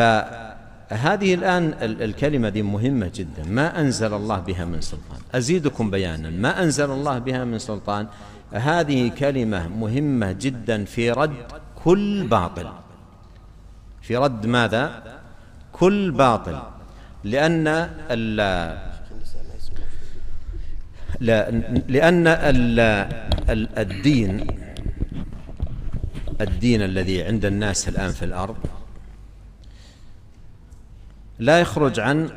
فهذه الآن الكلمة دي مهمة جدا ما أنزل الله بها من سلطان أزيدكم بيانا ما أنزل الله بها من سلطان هذه كلمة مهمة جدا في رد كل باطل في رد ماذا كل باطل لأن لأن الدين الدين الذي عند الناس الآن في الأرض لا يخرج عن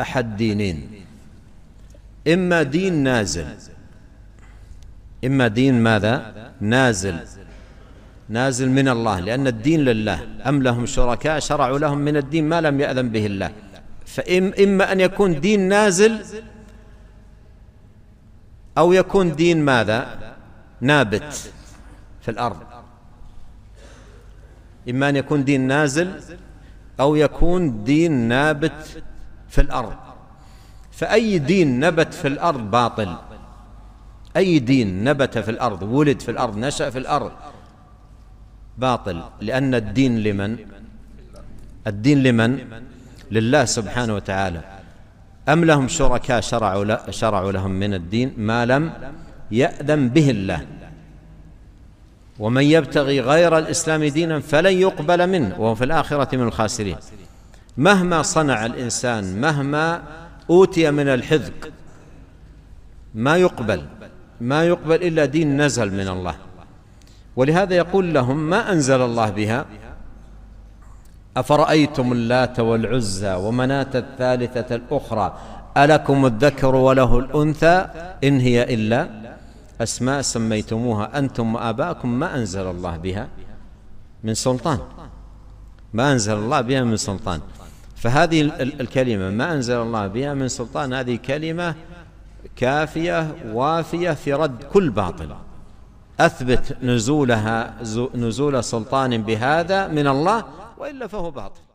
أحد دينين إما دين نازل إما دين ماذا نازل نازل من الله لأن الدين لله أم لهم شركاء شرعوا لهم من الدين ما لم يأذن به الله فإما أن يكون دين نازل أو يكون دين ماذا نابت في الأرض إما أن يكون دين نازل أو يكون دين نابت في الأرض فأي دين نبت في الأرض باطل أي دين نبت في الأرض ولد في الأرض نشأ في الأرض باطل لأن الدين لمن الدين لمن لله سبحانه وتعالى أم لهم شركاء شرعوا, شرعوا لهم من الدين ما لم يأذن به الله ومن يبتغي غير الاسلام دينا فلن يقبل منه وهو في الاخره من الخاسرين مهما صنع الانسان مهما اوتي من الحذق ما يقبل ما يقبل الا دين نزل من الله ولهذا يقول لهم ما انزل الله بها افرايتم اللات والعزى ومناه الثالثه الاخرى الكم الذكر وله الانثى ان هي الا أسماء سميتموها أنتم وآباؤكم ما أنزل الله بها من سلطان ما أنزل الله بها من سلطان فهذه الكلمة ما أنزل الله بها من سلطان هذه كلمة كافية وافية في رد كل باطل أثبت نزولها نزول سلطان بهذا من الله وإلا فهو باطل